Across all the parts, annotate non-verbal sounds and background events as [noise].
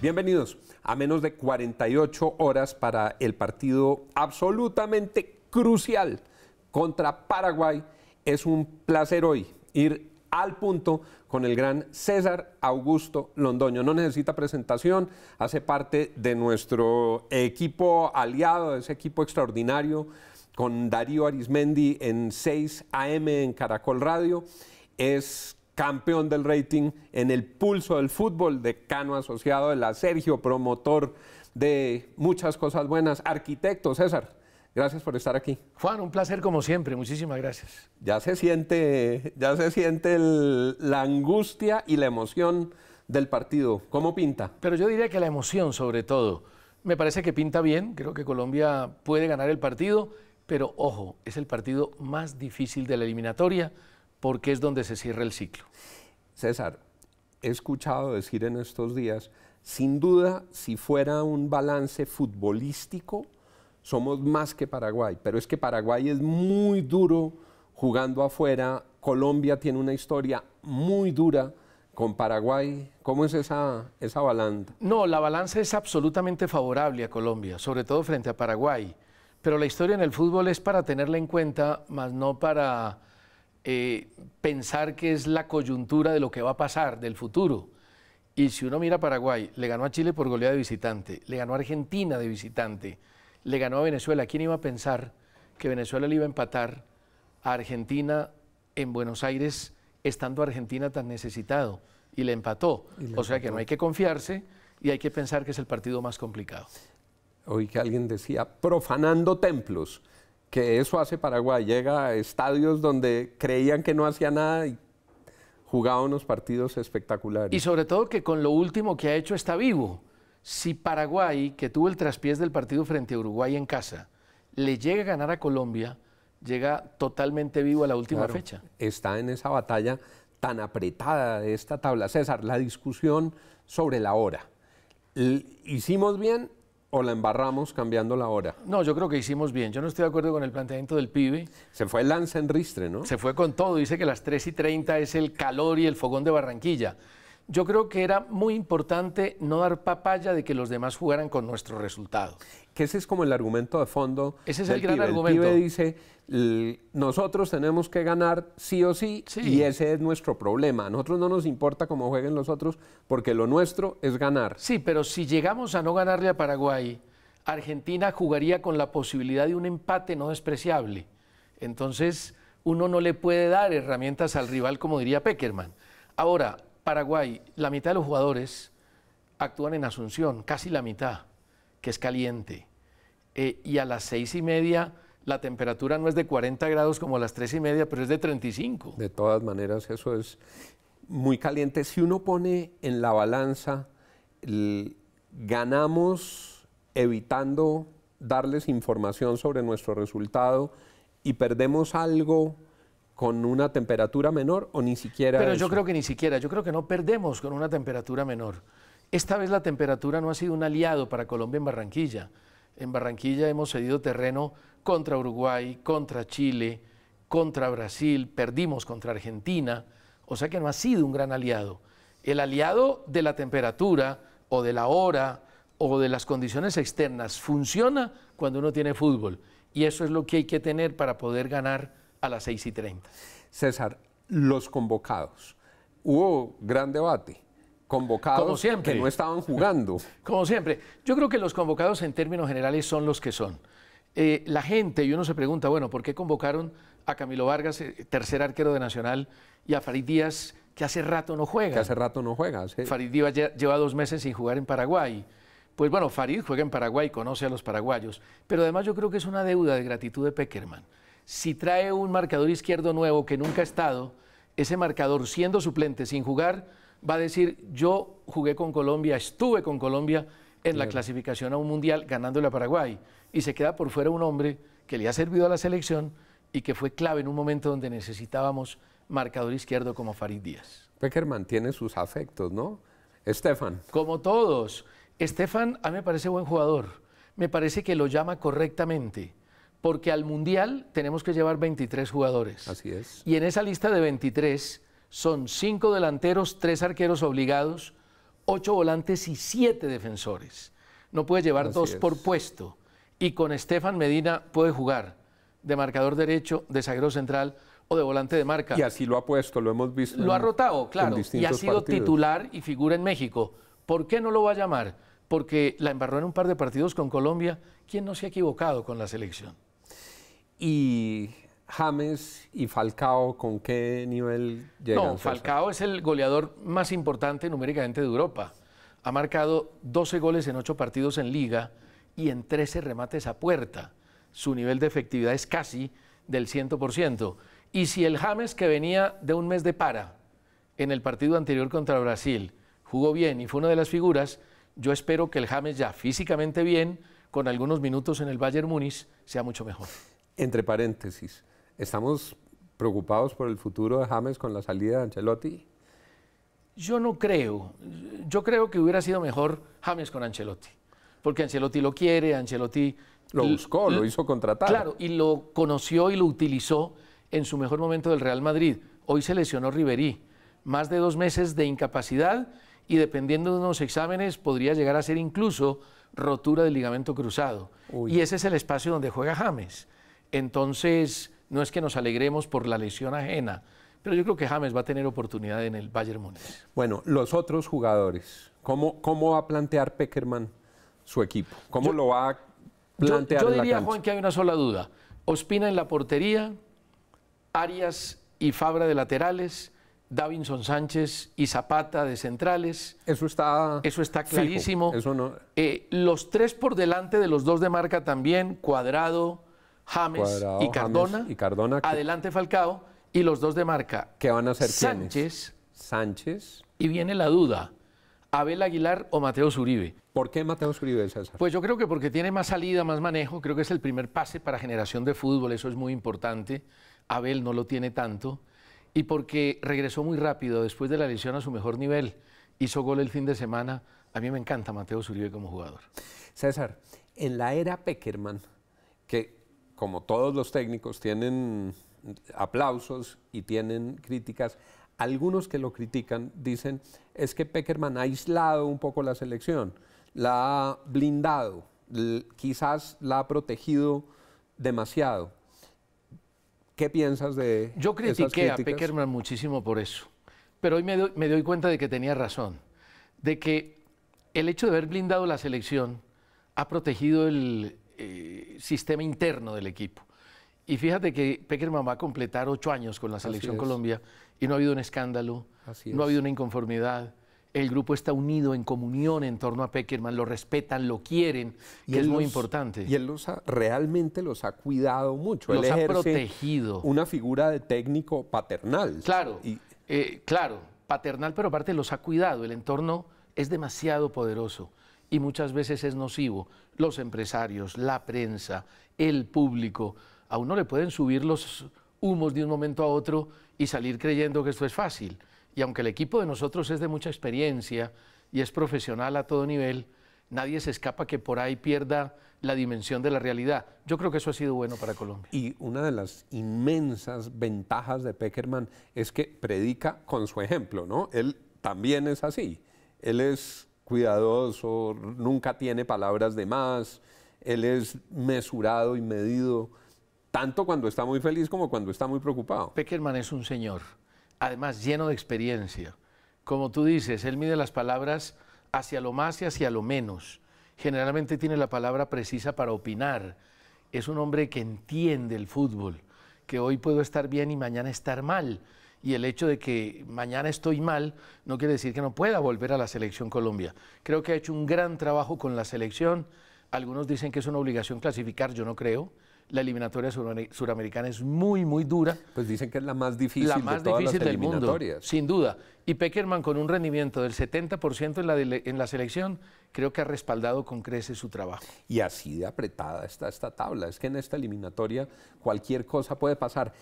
Bienvenidos. A menos de 48 horas para el partido absolutamente crucial contra Paraguay, es un placer hoy ir al punto con el gran César Augusto Londoño. No necesita presentación, hace parte de nuestro equipo aliado, ese equipo extraordinario con Darío Arismendi en 6 AM en Caracol Radio. Es campeón del rating en el pulso del fútbol, decano asociado de la Sergio, promotor de muchas cosas buenas, arquitecto César. Gracias por estar aquí. Juan, un placer como siempre, muchísimas gracias. Ya se siente, ya se siente la angustia y la emoción del partido. ¿Cómo pinta? Pero yo diría que la emoción sobre todo. Me parece que pinta bien, creo que Colombia puede ganar el partido, pero ojo, es el partido más difícil de la eliminatoria porque es donde se cierra el ciclo. César, he escuchado decir en estos días, sin duda, si fuera un balance futbolístico, somos más que Paraguay, pero es que Paraguay es muy duro jugando afuera, Colombia tiene una historia muy dura con Paraguay. ¿Cómo es esa, esa balanza? No, la balanza es absolutamente favorable a Colombia, sobre todo frente a Paraguay. Pero la historia en el fútbol es para tenerla en cuenta, más no para eh, pensar que es la coyuntura de lo que va a pasar, del futuro. Y si uno mira Paraguay, le ganó a Chile por goleada de visitante, le ganó a Argentina de visitante, le ganó a Venezuela. ¿Quién iba a pensar que Venezuela le iba a empatar a Argentina en Buenos Aires, estando Argentina tan necesitado? Y le empató. o sea que no hay que confiarse y hay que pensar que es el partido más complicado. Oí que alguien decía, profanando templos que eso hace Paraguay, llega a estadios donde creían que no hacía nada y jugaba unos partidos espectaculares. Y sobre todo que con lo último que ha hecho está vivo. Si Paraguay, que tuvo el traspiés del partido frente a Uruguay en casa, le llega a ganar a Colombia, llega totalmente vivo a la última fecha. Está en esa batalla tan apretada de esta tabla. César, la discusión sobre la hora. ¿Hicimos bien ¿O la embarramos cambiando la hora? No, yo creo que hicimos bien. Yo no estoy de acuerdo con el planteamiento del pibe. Se fue el lance en ristre, ¿no? Se fue con todo. Dice que las 3 y 30 es el calor y el fogón de Barranquilla yo creo que era muy importante no dar papaya de que los demás jugaran con nuestro resultado. Que ese es como el argumento de fondo. Ese es el gran argumento. El dice, nosotros tenemos que ganar sí o sí, sí, y ese es nuestro problema. A nosotros no nos importa cómo jueguen los otros, porque lo nuestro es ganar. Sí, pero si llegamos a no ganarle a Paraguay, Argentina jugaría con la posibilidad de un empate no despreciable. Entonces, uno no le puede dar herramientas al rival, como diría Peckerman. Ahora, Paraguay, la mitad de los jugadores actúan en Asunción, casi la mitad, que es caliente. Eh, y a las seis y media la temperatura no es de 40 grados como a las tres y media, pero es de 35. De todas maneras, eso es muy caliente. Si uno pone en la balanza, ganamos evitando darles información sobre nuestro resultado y perdemos algo con una temperatura menor o ni siquiera... Pero yo creo que ni siquiera, yo creo que no perdemos con una temperatura menor. Esta vez la temperatura no ha sido un aliado para Colombia en Barranquilla. En Barranquilla hemos cedido terreno contra Uruguay, contra Chile, contra Brasil, perdimos contra Argentina, o sea que no ha sido un gran aliado. El aliado de la temperatura o de la hora o de las condiciones externas funciona cuando uno tiene fútbol y eso es lo que hay que tener para poder ganar a las 6 y 30. César, los convocados. Hubo gran debate. Convocados que no estaban jugando. [laughs] Como siempre. Yo creo que los convocados en términos generales son los que son. Eh, la gente, y uno se pregunta, bueno, ¿por qué convocaron a Camilo Vargas, eh, tercer arquero de Nacional, y a Farid Díaz, que hace rato no juega? Que hace rato no juega. Farid Díaz lleva dos meses sin jugar en Paraguay. Pues bueno, Farid juega en Paraguay, conoce a los paraguayos, pero además yo creo que es una deuda de gratitud de Peckerman si trae un marcador izquierdo nuevo que nunca ha estado, ese marcador siendo suplente, sin jugar, va a decir, yo jugué con Colombia, estuve con Colombia en la clasificación a un mundial ganándole a Paraguay. Y se queda por fuera un hombre que le ha servido a la selección y que fue clave en un momento donde necesitábamos marcador izquierdo como Farid Díaz. Peckerman tiene sus afectos, ¿no? Estefan. Como todos. Estefan a mí me parece buen jugador. Me parece que lo llama correctamente porque al Mundial tenemos que llevar 23 jugadores. Así es. Y en esa lista de 23 son 5 delanteros, 3 arqueros obligados, 8 volantes y 7 defensores. No puede llevar dos por puesto. Y con Estefan Medina puede jugar de marcador derecho, de zaguero central o de volante de marca. Y así lo ha puesto, lo hemos visto. Lo ha rotado, claro. Y ha sido titular y figura en México. ¿Por qué no lo va a llamar? Porque la embarró en un par de partidos con Colombia. ¿Quién no se ha equivocado con la selección? y James y Falcao, ¿con qué nivel llegan? No, Falcao es el goleador más importante numéricamente de Europa. Ha marcado 12 goles en 8 partidos en liga y en 13 remates a puerta. Su nivel de efectividad es casi del 100%. Y si el James que venía de un mes de para en el partido anterior contra Brasil jugó bien y fue una de las figuras, yo espero que el James ya físicamente bien, con algunos minutos en el Bayern Múnich, sea mucho mejor. Entre paréntesis, ¿estamos preocupados por el futuro de James con la salida de Ancelotti? Yo no creo. Yo creo que hubiera sido mejor James con Ancelotti, porque Ancelotti lo quiere, Ancelotti... Lo buscó, lo hizo contratar. Claro, y lo conoció y lo utilizó en su mejor momento del Real Madrid. Hoy se lesionó Riverí, más de dos meses de incapacidad y dependiendo de unos exámenes podría llegar a ser incluso rotura del ligamento cruzado. Y ese es el espacio donde juega James. Entonces, no es que nos alegremos por la lesión ajena, pero yo creo que James va a tener oportunidad en el Bayern Múnich. Bueno, los otros jugadores, ¿cómo, cómo va a plantear Peckerman su equipo? ¿Cómo lo va a plantear yo, diría, Juan, que hay una sola duda. Ospina en la portería, Arias y Fabra de laterales, Davinson Sánchez y Zapata de centrales. Eso está, eso está clarísimo. Eh, los tres por delante de los dos de marca también, Cuadrado, James y Cardona. Adelante Falcao y los dos de marca. ¿Qué van a ser Sánchez. Sánchez. Y viene la duda. Abel Aguilar o Mateo Zuribe. ¿Por qué Mateo Zuribe, César? Pues yo creo que porque tiene más salida, más manejo, creo que es el primer pase para generación de fútbol, eso es muy importante. Abel no lo tiene tanto y porque regresó muy rápido después de la lesión a su mejor nivel, hizo gol el fin de semana. A mí me encanta Mateo Zuribe como jugador. César, en la era Peckerman, que como todos los técnicos, tienen aplausos y tienen críticas. Algunos que lo critican dicen es que Peckerman ha aislado un poco la selección, la ha blindado, quizás la ha protegido demasiado. ¿Qué piensas de Yo critiqué a Peckerman muchísimo por eso, pero hoy me doy cuenta de que tenía razón, de que el hecho de haber blindado la selección ha protegido el, eh, sistema interno del equipo. Y fíjate que Peckerman va a completar ocho años con la selección Colombia y no ha habido un escándalo, no ha habido una inconformidad. El grupo está unido en comunión en torno a Peckerman, lo respetan, lo quieren, que es muy importante. Y él los ha, realmente los ha cuidado mucho. Los ha protegido. Una figura de técnico paternal. Claro, eh, claro, paternal, pero aparte los ha cuidado. El entorno es demasiado poderoso y muchas veces es nocivo. Los empresarios, la prensa, el público, a uno le pueden subir los humos de un momento a otro y salir creyendo que esto es fácil. Y aunque el equipo de nosotros es de mucha experiencia y es profesional a todo nivel, nadie se escapa que por ahí pierda la dimensión de la realidad. Yo creo que eso ha sido bueno para Colombia. Y una de las inmensas ventajas de Peckerman es que predica con su ejemplo, ¿no? Él también es así. Él es cuidadoso, nunca tiene palabras de más, él es mesurado y medido, tanto cuando está muy feliz como cuando está muy preocupado. Peckerman es un señor, además lleno de experiencia. Como tú dices, él mide las palabras hacia lo más y hacia lo menos. Generalmente tiene la palabra precisa para opinar. Es un hombre que entiende el fútbol, que hoy puedo estar bien y mañana estar mal y el hecho de que mañana estoy mal no quiere decir que no pueda volver a la selección Colombia. Creo que ha hecho un gran trabajo con la selección. Algunos dicen que es una obligación clasificar, yo no creo. La eliminatoria suramericana es muy, muy dura. Pues dicen que es la más difícil, más de todas difícil las del mundo, sin duda. Y Peckerman, con un rendimiento del 70% en la, en la selección, creo que ha respaldado con creces su trabajo. Y así de apretada está esta tabla. Es que en esta eliminatoria cualquier cosa puede pasar.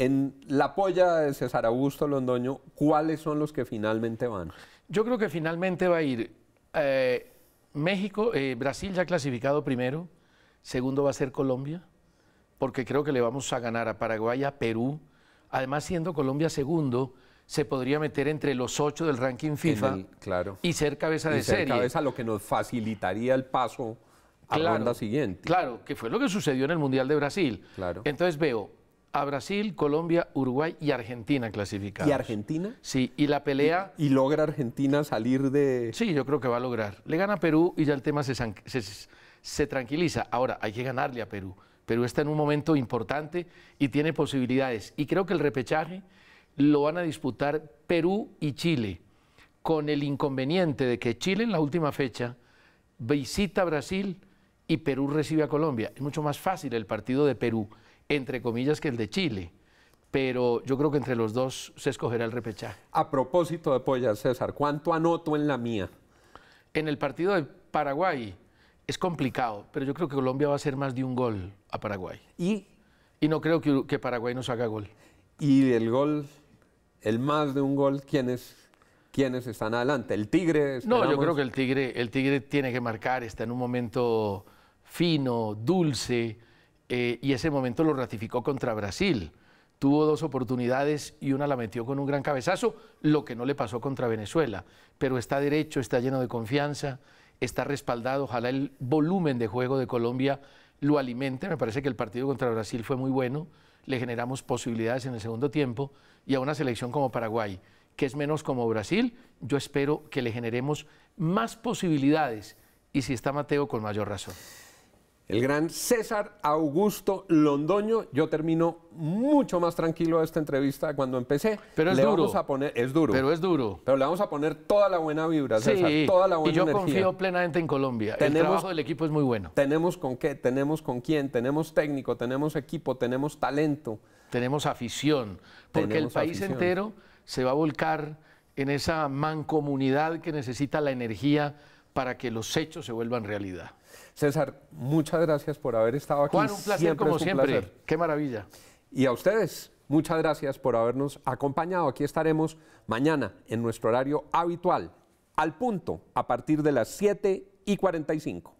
En la polla de César Augusto Londoño, ¿cuáles son los que finalmente van? Yo creo que finalmente va a ir eh, México, eh, Brasil ya clasificado primero, segundo va a ser Colombia, porque creo que le vamos a ganar a Paraguay, a Perú. Además, siendo Colombia segundo, se podría meter entre los ocho del ranking FIFA claro. y ser cabeza y de ser serie. cabeza, lo que nos facilitaría el paso a la siguiente. Claro, que fue lo que sucedió en el Mundial de Brasil. Claro. Entonces veo a Brasil, Colombia, Uruguay y Argentina clasificados. ¿Y Argentina? Sí, y la pelea... ¿Y, logra Argentina salir de...? Sí, yo creo que va a lograr. Le gana Perú y ya el tema se, se tranquiliza. Ahora, hay que ganarle a Perú. Perú está en un momento importante y tiene posibilidades. Y creo que el repechaje lo van a disputar Perú y Chile, con el inconveniente de que Chile en la última fecha visita a Brasil y Perú recibe a Colombia. Es mucho más fácil el partido de Perú entre comillas, que el de Chile. Pero yo creo que entre los dos se escogerá el repechaje. A propósito de Pollas, César, ¿cuánto anoto en la mía? En el partido de Paraguay es complicado, pero yo creo que Colombia va a hacer más de un gol a Paraguay. Y, y no creo que, Paraguay nos haga gol. Y el gol, el más de un gol, ¿quién quiénes están adelante. El Tigre. No, yo creo que el Tigre, el Tigre tiene que marcar, está en un momento fino, dulce. Eh, y ese momento lo ratificó contra Brasil. Tuvo dos oportunidades y una la metió con un gran cabezazo, lo que no le pasó contra Venezuela. Pero está derecho, está lleno de confianza, está respaldado. Ojalá el volumen de juego de Colombia lo alimente. Me parece que el partido contra Brasil fue muy bueno. Le generamos posibilidades en el segundo tiempo y a una selección como Paraguay, que es menos como Brasil, yo espero que le generemos más posibilidades y si está Mateo, con mayor razón el gran César Augusto Londoño. Yo termino mucho más tranquilo esta entrevista cuando empecé. Pero es le Vamos a poner, es duro. Pero es duro. Pero le vamos a poner toda la buena vibra, César, toda la buena y yo confío plenamente en Colombia. el trabajo del equipo es muy bueno. Tenemos con qué, tenemos con quién, tenemos técnico, tenemos equipo, tenemos talento. Tenemos afición, porque el país entero se va a volcar en esa mancomunidad que necesita la energía para que los hechos se vuelvan realidad. César, muchas gracias por haber estado aquí. Juan, un placer siempre como siempre. Qué maravilla. Y a ustedes, muchas gracias por habernos acompañado. Aquí estaremos mañana en nuestro horario habitual, al punto, a partir de las 7 y 45.